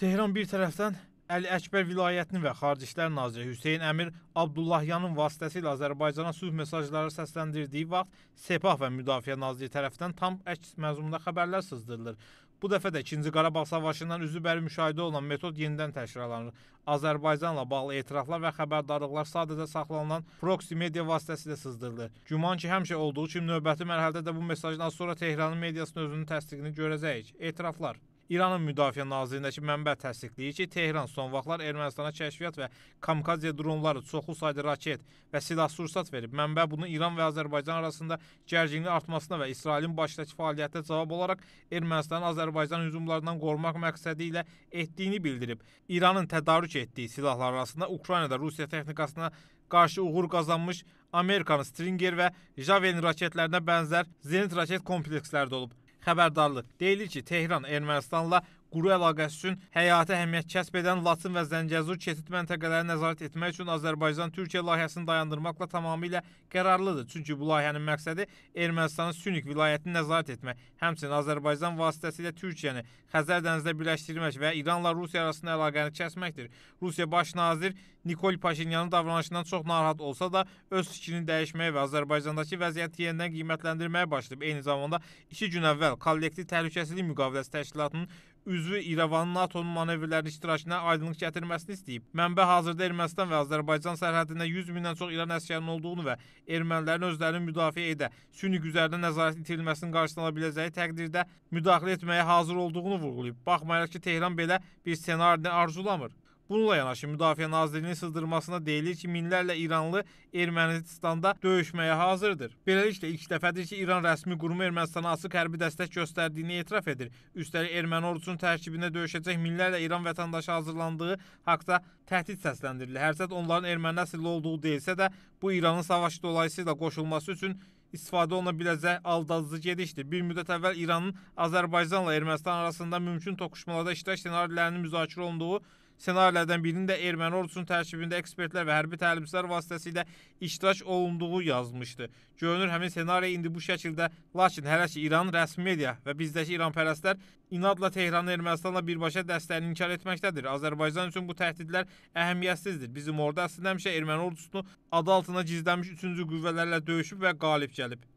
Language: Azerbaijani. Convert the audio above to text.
Tehran bir tərəfdən Əli Əkbər vilayətini və Xarici İşlər Naziri Hüseyn Əmir Abdullahyanın vasitəsilə Azərbaycana sülh mesajları səsləndirdiyi vaxt Sepah və Müdafiə Naziri tərəfindən tam əks məzmunda xəbərlər sızdırılır. Bu dəfə də 2-ci Qarabağ savaşından üzü bəri müşahidə olunan metod yenidən təkrarlanır. Azərbaycanla bağlı etiraflar və xəbərdarlıqlar sadəcə saxlanılan proksi media vasitəsilə sızdırılır. Güman ki, həmişə olduğu kimi növbəti mərhələdə də bu mesajdan sonra Tehranın mediasının özünün təsdiqini görəcəyik. Etiraflar İranın Müdafiə Nazirliyindəki mənbə təsdiqləyir ki, Tehran son vaxtlar Ermənistana kəşfiyyat və kamikaziya dronları, çoxlu sayda raket və silah sursat verib. Mənbə bunu İran və Azərbaycan arasında gərginliyin artmasına və İsrailin başdakı fəaliyyətə cavab olaraq Ermənistanı Azərbaycan hücumlarından qorumaq məqsədi ilə etdiyini bildirib. İranın tədarük etdiyi silahlar arasında Ukraynada Rusiya texnikasına qarşı uğur qazanmış Amerikanın Stringer və Javelin raketlərinə bənzər Zenit raket kompleksləri də olub xəbərdarlıq deyilir ki, Tehran Ermənistanla quru əlaqəsi üçün həyati əhəmiyyət kəsb edən Laçın və Zəngəzur keçid məntəqələri nəzarət etmək üçün Azərbaycan-Türkiyə layihəsini dayandırmaqla tamamilə qərarlıdır. Çünki bu layihənin məqsədi Ermənistanın Sünik vilayətini nəzarət etmək, həmçinin Azərbaycan vasitəsilə Türkiyəni Xəzər dənizdə birləşdirmək və İranla Rusiya arasında əlaqəni kəsməkdir. Rusiya baş nazir Nikol Paşinyanın davranışından çox narahat olsa da öz fikrini dəyişməyə və Azərbaycandakı vəziyyəti yenidən qiymətləndirməyə başlayıb. Eyni zamanda 2 gün əvvəl kollektiv təhlükəsizlik müqaviləsi təşkilatının üzvü İrəvanın NATO-nun manevrlərinin iştirakına aydınlıq gətirməsini istəyib. Mənbə hazırda Ermənistan və Azərbaycan sərhədində 100 mindən çox İran əsgərinin olduğunu və ermənilərin özlərini müdafiə edə, süni güzərdə nəzarət itirilməsinin qarşısına biləcəyi təqdirdə müdaxilə etməyə hazır olduğunu vurğulayıb. Baxmayaraq ki, Tehran belə bir ssenarini arzulamır. Bununla yanaşı Müdafiə Nazirliyinin sızdırmasına deyilir ki, minlərlə İranlı Ermənistanda döyüşməyə hazırdır. Beləliklə ilk dəfədir ki, İran rəsmi qurumu Ermənistana açıq hərbi dəstək göstərdiyini etiraf edir. Üstəlik Erməni ordusunun tərkibində döyüşəcək minlərlə İran vətəndaşı hazırlandığı haqda təhdid səsləndirilir. Hərsət onların erməni əsirli olduğu deyilsə də, bu İranın savaşı dolayısıyla qoşulması üçün istifadə oluna biləcək aldadıcı gedişdir. Bir müddət əvvəl İranın Azərbaycanla Ermənistan arasında mümkün toqquşmalarda iştirak ssenarilərinin müzakirə olunduğu Ssenarilərdən birində erməni ordusunun tərkibində ekspertlər və hərbi təlimçilər vasitəsilə iştirak olunduğu yazmışdı. Görünür həmin ssenari indi bu şəkildə, lakin hələ ki İran rəsmi media və bizdəki İranpərəstlər inadla Tehranın Ermənistanla birbaşa dəstəyini inkar etməkdədir. Azərbaycan üçün bu təhdidlər əhəmiyyətsizdir. Bizim ordu əslində həmişə erməni ordusunu adı altına gizlənmiş üçüncü qüvvələrlə döyüşüb və qalib gəlib.